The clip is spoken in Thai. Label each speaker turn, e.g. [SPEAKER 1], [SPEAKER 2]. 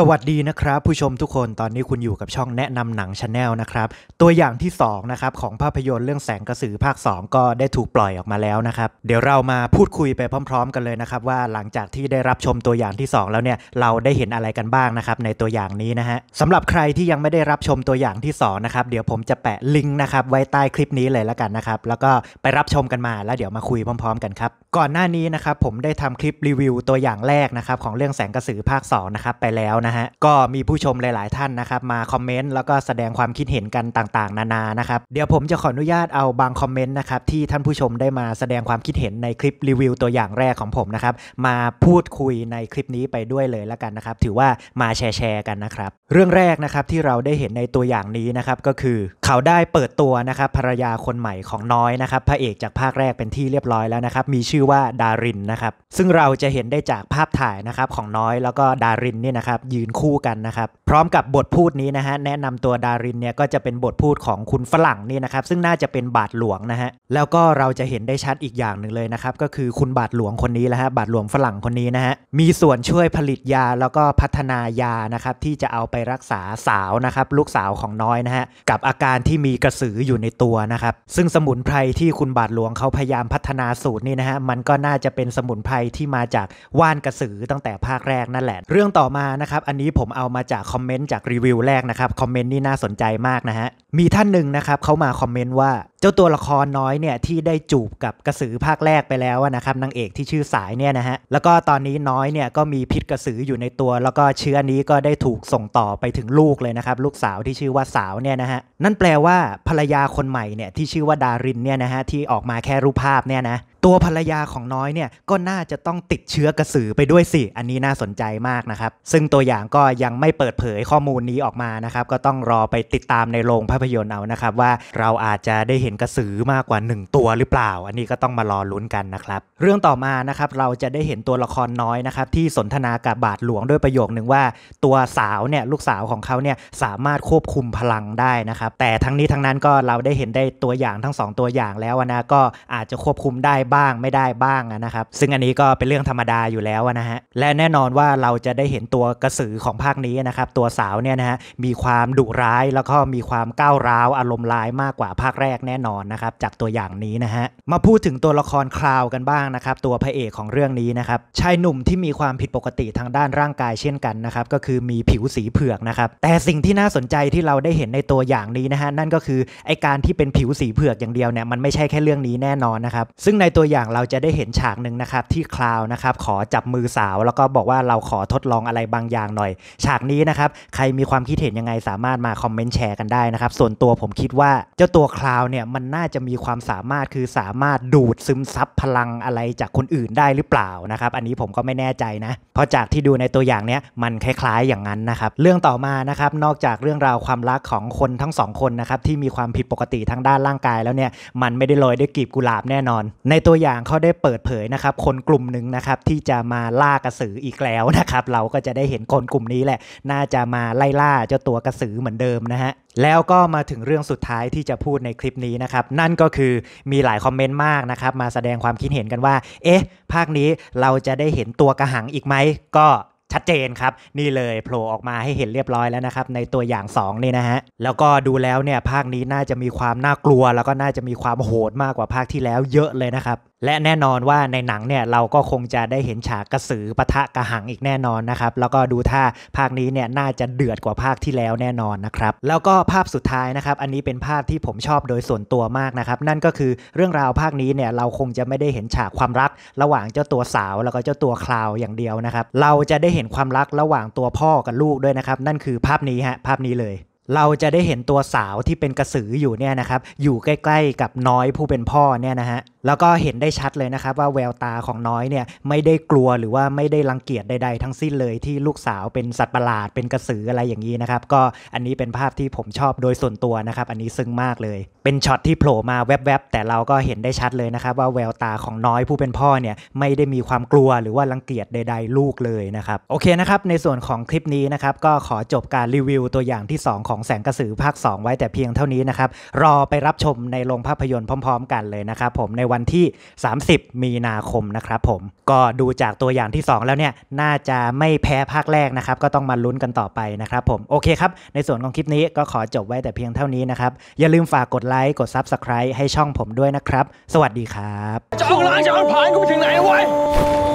[SPEAKER 1] สวัสดีนะครับผู้ชมทุกคนตอนนี้คุณอยู่กับช่องแนะนำหนังชาแนลนะครับตัวอย่างที่2นะครับของภาพยนตร์เรื่องแสงกระสือภาค 2 ก็ได้ถูกปล่อยออกมาแล้วนะครับเดี๋ยวเรามาพูดคุยไปพร้อมๆกันเลยนะครับว่าหลังจากที่ได้รับชมตัวอย่างที่ 2 แล้วเนี่ยเราได้เห็นอะไรกันบ้างนะครับในตัวอย่างนี้นะฮะสำหรับใครที่ยังไม่ได้รับชมตัวอย่างที่2นะครับเดี๋ยวผมจะแปะลิงก์นะครับไว้ใต้คลิปนี้เลยแล้วกันนะครับแล้วก็ไปรับชมกันมาแล้วเดี๋ยวมาคุยพร้อม ๆ กันครับก่อนหน้านี้นะครับผมได้ทำคลิปรีวิวตัวอย่างแรกนะครับ ของเรื่องแสงกระสือภาค2นะครับไปแล้วนะนะฮะก็มีผู้ชมหลาย ๆ ท่านนะครับมาคอมเมนต์แล้วก็แสดงความคิดเห็นกันต่าง ๆ นานานะครับเดี๋ยวผมจะขออนุญาตเอาบางคอมเมนต์นะครับที่ท่านผู้ชมได้มาแสดงความคิดเห็นในคลิปรีวิวตัวอย่างแรกของผมนะครับมาพูดคุยในคลิปนี้ไปด้วยเลยละกันนะครับถือว่ามาแชร์ๆกันนะครับเรื่องแรกนะครับที่เราได้เห็นในตัวอย่างนี้นะครับก็คือเขาได้เปิดตัวนะครับภรรยาคนใหม่ของน้อยนะครับพระเอกจากภาคแรกเป็นที่เรียบร้อยแล้วนะครับมีชื่อว่าดารินนะครับซึ่งเราจะเห็นได้จากภาพถ่ายนะครับของน้อยแล้วก็ดารินเนี่ยนะครับยืนคู่กันนะครับ พร้อมกับบทพูดนี้นะฮะแนะนำตัวดารินเนี่ยก็จะเป็นบทพูดของคุณฝรั่งนี่นะครับ ซึ่งน่าจะเป็นบาทหลวงนะฮะแล้วก็เราจะเห็นได้ชัดอีกอย่างหนึ่งเลยนะครับก็คือคุณบาทหลวงคนนี้แหละฮะบาทหลวงฝรั่งคนนี้นะฮะมีส่วนช่วยผลิตยาแล้วก็พัฒนายานะครับ ที่จะเอาไปรักษาสาวนะครับ ลูกสาวของน้อยนะฮะกับอาการที่มีกระสืออยู่ในตัวนะครับซึ่งสมุนไพรที่คุณบาทหลวงเขาพยายามพัฒนาสูตรนี่นะฮะมันก็น่าจะเป็นสมุนไพรที่มาจากว่านกระสือตั้งแต่ภาคแรกนั่นแหละ เรื่องต่อมานะครับับอันนี้ผมเอามาจากคอมเมนต์จากรีวิวแรกนะครับคอมเมนต์นี่น่าสนใจมากนะฮะมีท่านหนึ่งนะครับเขามาคอมเมนต์ว่าเจ้าตัวละครน้อยเนี่ยที่ได้จูบกับกระสือภาคแรกไปแล้วนะครับนางเอกที่ชื่อสายเนี่ยนะฮะแล้วก็ตอนนี้น้อยเนี่ยก็มีพิษกระสืออยู่ในตัว แล้วก็เชื้อนี้ก็ได้ถูกส่งต่อไปถึงลูกเลยนะครับลูกสาวที่ชื่อว่าสาวเนี่ยนะฮะนั่นแปลว่าภรรยาคนใหม่เนี่ยที่ชื่อว่าดารินเนี่ยนะฮะที่ออกมาแค่รูปภาพเนี่ยนะตัวภรรยาของน้อยเนี่ยก็น่าจะต้องติดเชื้อกระสือไปด้วยสิ อันนี้น่าสนใจมากนะครับ ซึ่งตัวอย่างก็ยังไม่เปิดเผยข้อมูลนี้ออกมานะครับ ก็ต้องรอไปติดตามในโรงภาพยนตร์เอานะครับว่าเราอาจจะได้เห็นกระสือมากกว่า 1 ตัวหรือเปล่า อันนี้ก็ต้องมารอลุ้นกันนะครับ เรื่องต่อมานะครับเราจะได้เห็นตัวละครน้อยนะครับที่สนทนากับบาทหลวงด้วยประโยคหนึ่งว่าตัวสาวเนี่ยลูกสาวของเขาเนี่ยสามารถควบคุมพลังได้นะครับ แต่ทั้งนี้ทั้งนั้นก็เราได้เห็นได้ตัวอย่างทั้ง 2 ตัวอย่างแล้วนะก็อาจจะควบคุมได้บ้บ้างไม่ได้บ้างนะครับซึ่งอันนี้ก็เป็นเรื่องธรรมดาอยู่แล้วนะฮะและแน่นอนว่าเราจะได้เห็นตัวกระสือของภาคนี้นะครับตัวสาวเนี่ยนะฮะมีความดุร้ายแล้วก็มีความก้าวร้าวอารมณ์ร้ายมากกว่าภาคแรกแน่นอนนะครับจากตัวอย่างนี้นะฮะมาพูดถึงตัวละครคราวกันบ้างนะครับตัวพระเอกของเรื่องนี้นะครับชายหนุ่มที่มีความผิดปกติทางด้านร่างกายเช่นกันนะครับก็คือมีผิวสีเผือกนะครับแต่สิ่งที่น่าสนใจที่เราได้เห็นในตัวอย่างนี้นะฮะนั่นก็คือไอการที่เป็นผิวสีเผือกอย่างเดียวเนี่ยมันไม่ใช่แค่เรื่องนี้แน่นอนนะครับซึ่งในตัวอย่างเราจะได้เห็นฉากหนึ่งนะครับที่คลาวนะครับขอจับมือสาวแล้วก็บอกว่าเราขอทดลองอะไรบางอย่างหน่อย ฉากนี้นะครับใครมีความคิดเห็นยังไงสามารถมาคอมเมนต์แชร์กันได้นะครับส่วนตัวผมคิดว่าเจ้าตัวคลาวเนี่ยมันน่าจะมีความสามารถคือสามารถดูดซึมซับพลังอะไรจากคนอื่นได้หรือเปล่านะครับอันนี้ผมก็ไม่แน่ใจนะ เพราะจากที่ดูในตัวอย่างเนี้ยมันคล้ายๆอย่างนั้นนะครับเรื่องต่อมานะครับนอกจากเรื่องราวความรักของคนทั้งสองคนนะครับที่มีความผิดปกติทางด้านร่างกายแล้วเนี่ยมันไม่ได้ลอยด้วยกลีบกุหลาบแน่นอน ในตัวอย่างเขาได้เปิดเผยนะครับ คนกลุ่มหนึ่งนะครับที่จะมาล่ากระสืออีกแล้วนะครับเราก็จะได้เห็นคนกลุ่มนี้แหละน่าจะมาไล่ล่าเจ้าตัวกระสือเหมือนเดิมนะฮะแล้วก็มาถึงเรื่องสุดท้ายที่จะพูดในคลิปนี้นะครับนั่นก็คือมีหลายคอมเมนต์มากนะครับมาแสดงความคิดเห็นกันว่าเอ๊ะภาคนี้เราจะได้เห็นตัวกระหังอีกไหมก็ชัดเจนครับ นี่เลยโผล่ออกมาให้เห็นเรียบร้อยแล้วนะครับ ในตัวอย่าง 2 นี่นะฮะ แล้วก็ดูแล้วเนี่ยภาคนี้น่าจะมีความน่ากลัว แล้วก็น่าจะมีความโหดมากกว่าภาคที่แล้วเยอะเลยนะครับและแน่นอนว่าในหนังเนี่ยเราก็คงจะได้เห็นฉากกระสือปะทะกระหังอีกแน่นอนนะครับแล้วก็ดูท่าภาคนี้เนี่ยน่าจะเดือดกว่าภาคที่แล้วแน่นอนนะครับแล้วก็ภาพสุดท้ายนะครับอันนี้เป็นภาพที่ผมชอบโดยส่วนตัวมากนะครับนั่นก็คือเรื่องราวภาคนี้เนี่ยเราคงจะไม่ได้เห็นฉากความรัก ระหว่างเจ้าตัวสาวแล้วก็เจ้าตัวคลาวอย่างเดียวนะครับเราจะได้เห็นความรักระหว่างตัวพ่อกับลูกด้วยนะครับนั่นคือภาพนี้ฮะภาพนี้เลยเราจะได้เห็นตัวสาวที่เป็นกระสืออยู่เนี่ยนะครับอยู่ใกล้ๆกับน้อยผู้เป็นพ่อเนี่ยนะฮะแล้วก็เห็นได้ชัดเลยนะครับว่าแววตาของน้อยเนี่ยไม่ได้กลัวหรือว่าไม่ได้รังเกียจใดๆทั้งสิ้นเลยที่ลูกสาวเป็นสัตว์ประหลาดเป็นกระสืออะไรอย่างนี้นะครับก็อันนี้เป็นภาพที่ผมชอบโดยส่วนตัวนะครับอันนี้ซึ้งมากเลย เป็นช็อตที่โผล่มาแวบๆแต่เราก็เห็นได้ชัดเลยนะครับว่าแววตาของน้อยผู้เป็นพ่อเนี่ยไม่ได้มีความกลัวหรือว่ารังเกียจใด ๆ ลูกเลยนะครับโอเคนะครับ ในส่วนของคลิปนี้นะครับก็ขอจบการรีวิวตัวอย่างที่2ของของแสงกระสือภาค 2 ไว้แต่เพียงเท่านี้นะครับรอไปรับชมในโรงภาพยนตร์พร้อมๆกันเลยนะครับผมในวันที่ 30 มีนาคมนะครับผมก็ดูจากตัวอย่างที่ 2 แล้วเนี่ยน่าจะไม่แพ้ภาคแรกนะครับก็ต้องมาลุ้นกันต่อไปนะครับผมโอเคครับ ในส่วนของคลิปนี้ก็ขอจบไว้แต่เพียงเท่านี้นะครับอย่าลืมฝากกดไลค์กด Subscribe ให้ช่องผมด้วยนะครับสวัสดีครับจะเอาล้างจะเอาผ่านกูไปถึงไหนวะ